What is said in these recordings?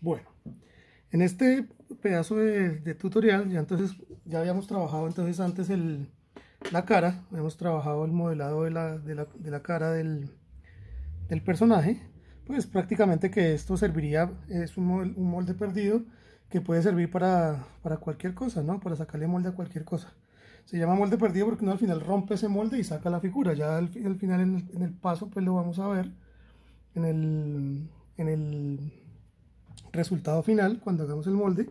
Bueno, en este pedazo de, tutorial ya entonces ya habíamos trabajado entonces antes el, la cara, hemos trabajado el modelado de la, cara del, personaje, pues prácticamente que esto serviría, es un molde, perdido que puede servir para, cualquier cosa, ¿no? Para sacarle molde a cualquier cosa. Se llama molde perdido porque uno al final rompe ese molde y saca la figura. Ya al, final en el, en el, paso pues lo vamos a ver en el, en el resultado final, cuando hagamos el molde,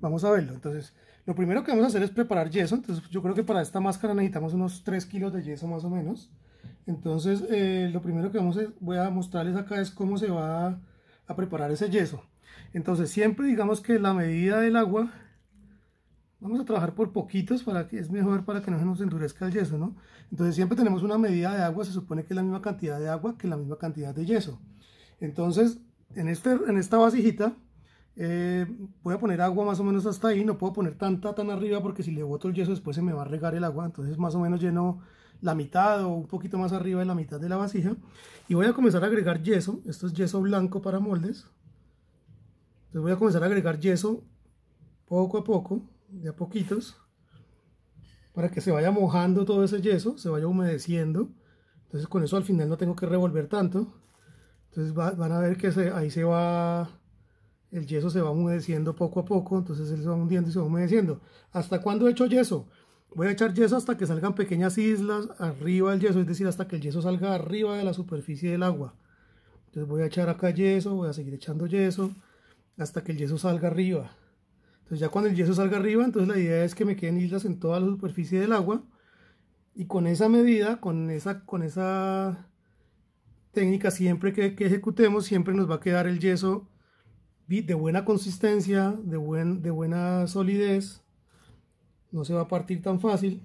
vamos a verlo. Entonces, lo primero que vamos a hacer es preparar yeso. Entonces, yo creo que para esta máscara necesitamos unos 3 kilos de yeso más o menos. Entonces, eh, lo primero que vamos a, voy a mostrarles acá es cómo se va a, preparar ese yeso. Entonces, siempre digamos que la medida del agua vamos a trabajar por poquitos para que es mejor para que no se nos endurezca el yeso, ¿no? Entonces siempre tenemos una medida de agua, se supone que es la misma cantidad de agua que la misma cantidad de yeso. Entonces, en, este, en esta vasijita eh, voy a poner agua más o menos hasta ahí, no puedo poner tanta tan arriba porque si le boto el yeso después se me va a regar el agua, entonces más o menos lleno la mitad o un poquito más arriba de la mitad de la vasija y voy a comenzar a agregar yeso, esto es yeso blanco para moldes, entonces voy a comenzar a agregar yeso poco a poco, de a poquitos, para que se vaya mojando todo ese yeso, se vaya humedeciendo, entonces con eso al final no tengo que revolver tanto, entonces van a ver que ahí se va el yeso se va humedeciendo poco a poco, entonces se va hundiendo y se va humedeciendo. ¿Hasta cuando echo hecho yeso? Voy a echar yeso hasta que salgan pequeñas islas arriba del yeso, es decir, hasta que el yeso salga arriba de la superficie del agua. Entonces voy a echar acá yeso, voy a seguir echando yeso hasta que el yeso salga arriba. Entonces ya cuando el yeso salga arriba, entonces la idea es que me queden islas en toda la superficie del agua. Y con esa medida, con esa, con esa técnica siempre que, que ejecutemos, siempre nos va a quedar el yeso de buena consistencia, de, de buena solidez, no se va a partir tan fácil.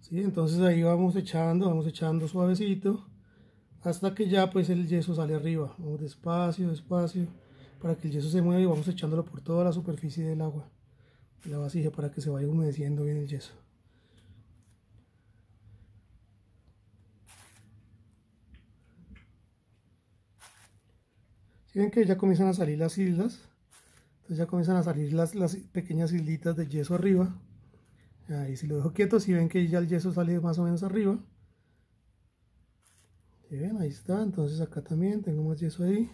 ¿sí? Entonces ahí vamos echando, vamos echando suavecito, hasta que ya pues el yeso sale arriba. Vamos despacio, despacio, para que el yeso se mueva y vamos echándolo por toda la superficie del agua, la vasija, para que se vaya humedeciendo bien el yeso. y ven que ya comienzan a salir las islas. Entonces ya comienzan a salir las, pequeñas islitas de yeso arriba. Ahí si lo dejo quieto, si ven que ya el yeso sale más o menos arriba. ven? Ahí está. Entonces acá también tengo más yeso ahí.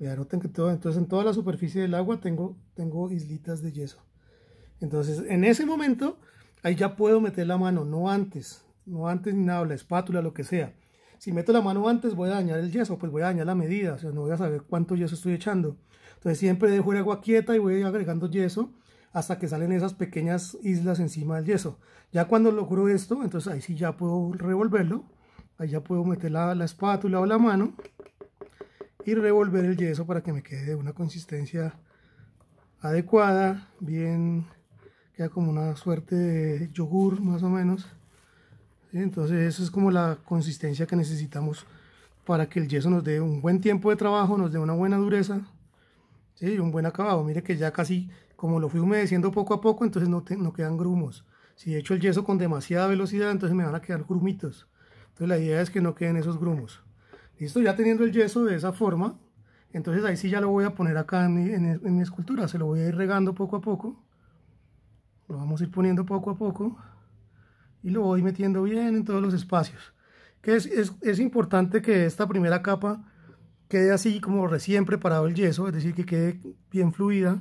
noten que entonces en toda la superficie del agua tengo, tengo islitas de yeso. Entonces en ese momento ahí ya puedo meter la mano, no antes. No antes ni nada, la espátula, lo que sea si meto la mano antes voy a dañar el yeso, pues voy a dañar la medida, o sea, no voy a saber cuánto yeso estoy echando. Entonces siempre dejo el agua quieta y voy agregando yeso hasta que salen esas pequeñas islas encima del yeso. Ya cuando logro esto, entonces ahí sí ya puedo revolverlo, ahí ya puedo meter la, la espátula o la mano y revolver el yeso para que me quede de una consistencia adecuada, bien, queda como una suerte de yogur más o menos. Entonces eso es como la consistencia que necesitamos para que el yeso nos dé un buen tiempo de trabajo, nos dé una buena dureza ¿sí? y un buen acabado. Mire que ya casi, como lo fui humedeciendo poco a poco, entonces no, no quedan grumos. Si he hecho el yeso con demasiada velocidad, entonces me van a quedar grumitos. Entonces la idea es que no queden esos grumos. Listo, ya teniendo el yeso de esa forma, entonces ahí sí ya lo voy a poner acá en mi escultura. Se lo voy a ir regando poco a poco. Lo vamos a ir poniendo poco a poco lo voy metiendo bien en todos los espacios. Que es, es, es importante que esta primera capa quede así como recién preparado el yeso, es decir, que quede bien fluida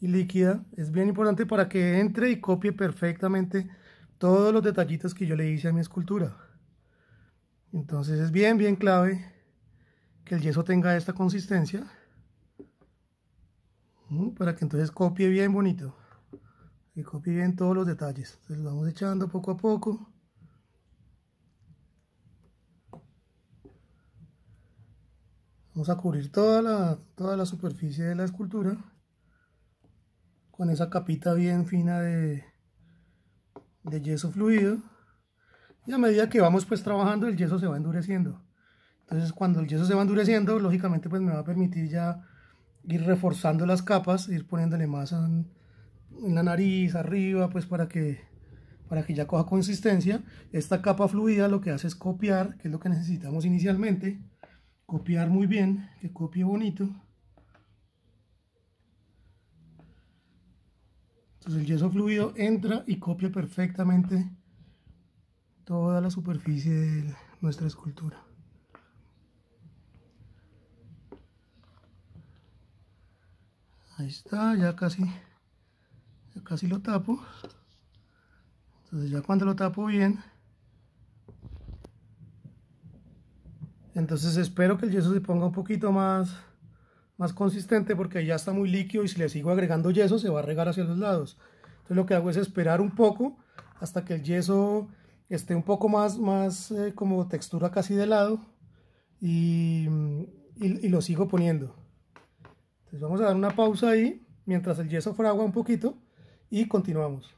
y líquida. Es bien importante para que entre y copie perfectamente todos los detallitos que yo le hice a mi escultura. Entonces es bien, bien clave que el yeso tenga esta consistencia para que entonces copie bien bonito que copie bien todos los detalles entonces lo vamos echando poco a poco vamos a cubrir toda la, toda la superficie de la escultura con esa capita bien fina de, de yeso fluido y a medida que vamos pues trabajando el yeso se va endureciendo entonces cuando el yeso se va endureciendo lógicamente pues me va a permitir ya ir reforzando las capas ir poniéndole más en la nariz, arriba, pues para que, para que ya coja consistencia. Esta capa fluida lo que hace es copiar, que es lo que necesitamos inicialmente. Copiar muy bien, que copie bonito. Entonces el yeso fluido entra y copia perfectamente toda la superficie de nuestra escultura. Ahí está, ya casi casi lo tapo entonces ya cuando lo tapo bien entonces espero que el yeso se ponga un poquito más más consistente porque ya está muy líquido y si le sigo agregando yeso se va a regar hacia los lados entonces lo que hago es esperar un poco hasta que el yeso esté un poco más, más eh, como textura casi de lado y, y, lo sigo poniendo entonces vamos a dar una pausa ahí mientras el yeso fragua un poquito y continuamos.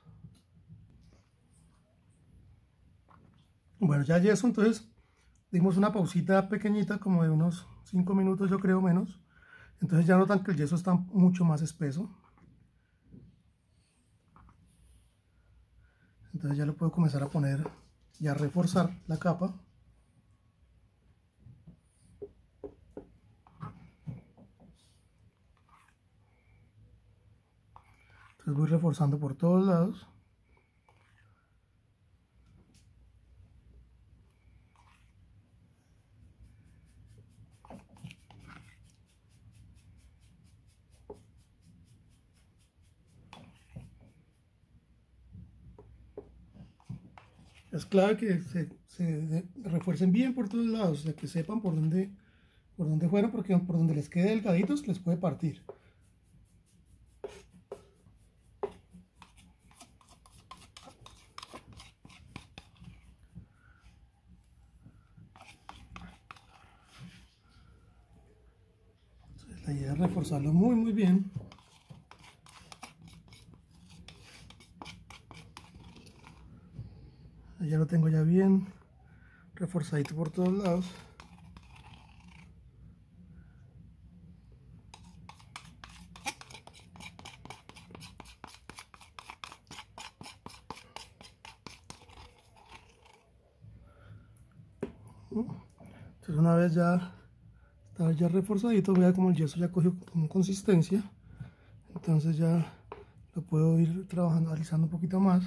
Bueno, ya yeso entonces dimos una pausita pequeñita, como de unos 5 minutos, yo creo menos. Entonces ya notan que el yeso está mucho más espeso. Entonces ya lo puedo comenzar a poner y a reforzar la capa. las voy reforzando por todos lados es clave que se, refuercen bien por todos lados, que sepan por dónde, por dónde fueron, porque por donde les quede delgaditos les puede partir. usarlo muy muy bien ya lo tengo ya bien reforzadito por todos lados entonces una vez ya ya reforzadito, vea como el yeso ya cogió como consistencia. Entonces ya lo puedo ir trabajando, alisando un poquito más.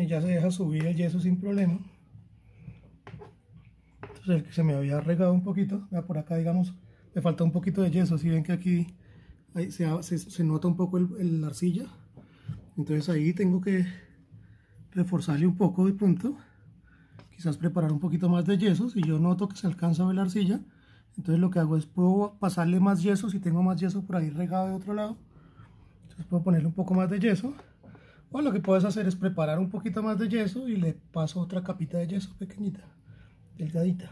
Eh, ya se deja subir el yeso sin problema entonces el que se me había regado un poquito por acá digamos me falta un poquito de yeso si ven que aquí se, nota un poco la arcilla entonces ahí tengo que reforzarle un poco de punto, quizás preparar un poquito más de yeso si yo noto que se alcanza a ver la arcilla entonces lo que hago es puedo pasarle más yeso si tengo más yeso por ahí regado de otro lado entonces puedo ponerle un poco más de yeso o lo que puedes hacer es preparar un poquito más de yeso y le paso otra capita de yeso pequeñita, delgadita.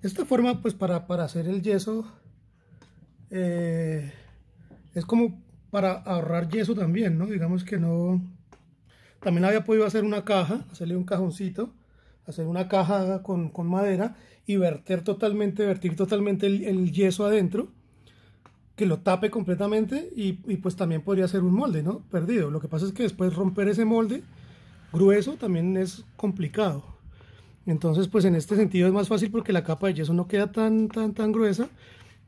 Esta forma, pues para, hacer el yeso, eh, es como para ahorrar yeso también, ¿no? Digamos que no... También había podido hacer una caja, hacerle un cajoncito hacer una caja con, madera y verter totalmente, vertir totalmente el, yeso adentro, que lo tape completamente y, pues también podría ser un molde, ¿no? Perdido. Lo que pasa es que después romper ese molde grueso también es complicado. Entonces, pues en este sentido es más fácil porque la capa de yeso no queda tan, tan, tan gruesa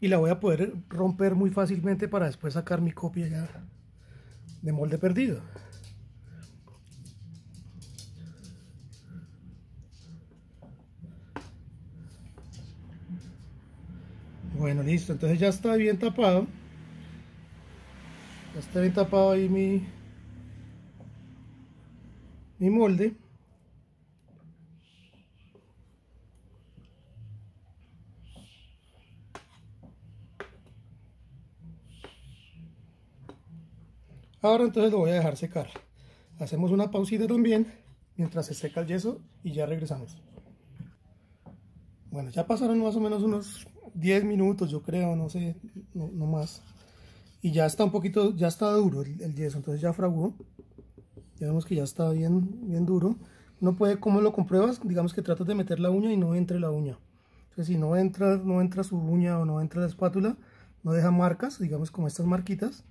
y la voy a poder romper muy fácilmente para después sacar mi copia ya de molde perdido. Bueno, listo. Entonces ya está bien tapado. Ya está bien tapado ahí mi, mi molde. Ahora entonces lo voy a dejar secar. Hacemos una pausita también mientras se seca el yeso y ya regresamos. Bueno, ya pasaron más o menos unos 10 minutos, yo creo, no sé, no, más. Y ya está un poquito, ya está duro el, yeso, entonces ya fraguó. Ya vemos que ya está bien, bien duro. No puede, ¿cómo lo compruebas? Digamos que tratas de meter la uña y no entre la uña. Entonces, si no entra, no entra su uña o no entra la espátula, no deja marcas, digamos como estas marquitas.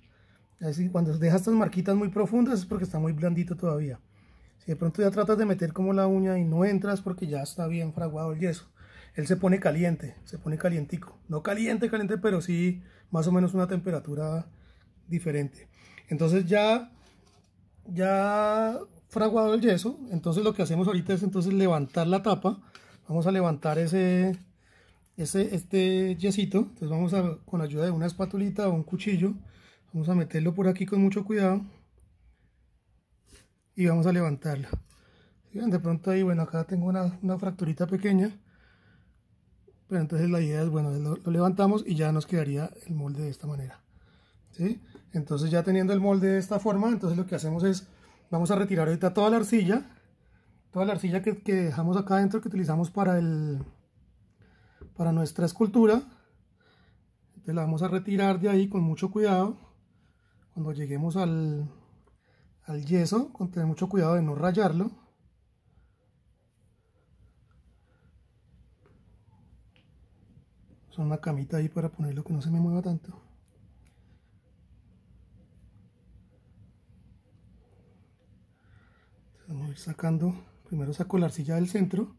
Así, cuando deja estas marquitas muy profundas es porque está muy blandito todavía. Si de pronto ya tratas de meter como la uña y no entras porque ya está bien fraguado el yeso él se pone caliente, se pone calientico. No caliente, caliente, pero sí más o menos una temperatura diferente. Entonces ya, ya fraguado el yeso, entonces lo que hacemos ahorita es entonces levantar la tapa. Vamos a levantar ese, ese, este yesito. Entonces vamos a, con ayuda de una espatulita o un cuchillo, vamos a meterlo por aquí con mucho cuidado. Y vamos a levantarla. De pronto ahí, bueno, acá tengo una fracturita pequeña entonces la idea es, bueno, lo, levantamos y ya nos quedaría el molde de esta manera. ¿sí? Entonces ya teniendo el molde de esta forma, entonces lo que hacemos es, vamos a retirar ahorita toda la arcilla, toda la arcilla que, dejamos acá adentro que utilizamos para, el, para nuestra escultura. Entonces la vamos a retirar de ahí con mucho cuidado. Cuando lleguemos al, al yeso, con tener mucho cuidado de no rayarlo. una camita ahí para ponerlo que no se me mueva tanto vamos a ir sacando primero saco la arcilla del centro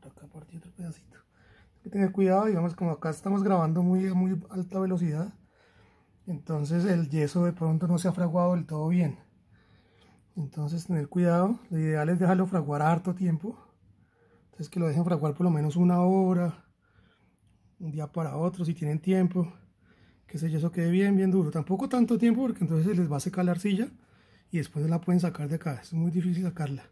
por acá partí otro pedacito hay que tener cuidado digamos como acá estamos grabando muy a muy alta velocidad entonces el yeso de pronto no se ha fraguado del todo bien entonces tener cuidado lo ideal es dejarlo fraguar harto tiempo entonces que lo dejen fraguar por lo menos una hora, un día para otro, si tienen tiempo. Que se yo, eso quede bien, bien duro. Tampoco tanto tiempo porque entonces se les va a secar la arcilla y después la pueden sacar de acá. Es muy difícil sacarla.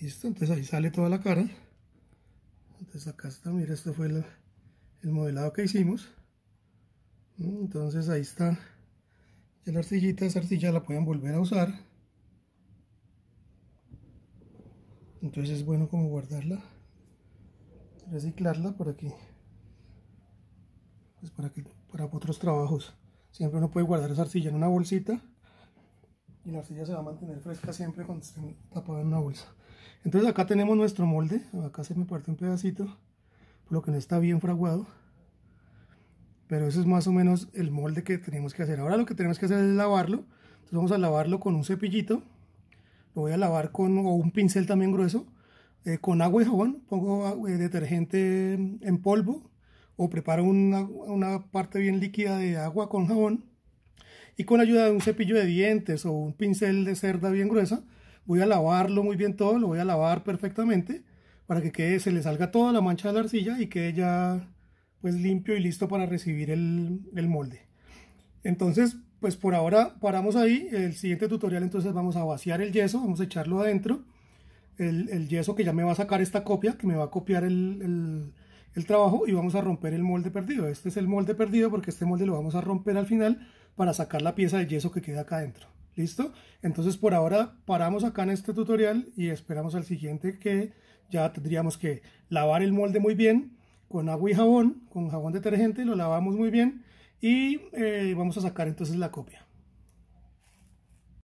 Listo, entonces ahí sale toda la cara. Entonces acá está, mira, esto fue el, el modelado que hicimos. Mm, entonces ahí está ya la arcilla, esa arcilla la pueden volver a usar. Entonces es bueno como guardarla, reciclarla para que, pues para que, para otros trabajos. Siempre uno puede guardar esa arcilla en una bolsita y la arcilla se va a mantener fresca siempre cuando esté tapada en una bolsa. Entonces acá tenemos nuestro molde, acá se me parte un pedacito, por lo que no está bien fraguado. Pero eso es más o menos el molde que tenemos que hacer. Ahora lo que tenemos que hacer es lavarlo. Entonces vamos a lavarlo con un cepillito. Lo voy a lavar con un pincel también grueso. Eh, con agua y jabón. Pongo eh, detergente en polvo. O preparo una, parte bien líquida de agua con jabón. Y con ayuda de un cepillo de dientes o un pincel de cerda bien gruesa. Voy a lavarlo muy bien todo. Lo voy a lavar perfectamente. Para que se le salga toda la mancha de la arcilla y que ya pues limpio y listo para recibir el, molde. Entonces, pues por ahora paramos ahí. El siguiente tutorial entonces vamos a vaciar el yeso, vamos a echarlo adentro. El, yeso que ya me va a sacar esta copia, que me va a copiar el, el, trabajo y vamos a romper el molde perdido. Este es el molde perdido porque este molde lo vamos a romper al final para sacar la pieza de yeso que queda acá adentro. ¿Listo? Entonces por ahora paramos acá en este tutorial y esperamos al siguiente que ya tendríamos que lavar el molde muy bien, con agua y jabón, con jabón detergente, lo lavamos muy bien y eh, vamos a sacar entonces la copia.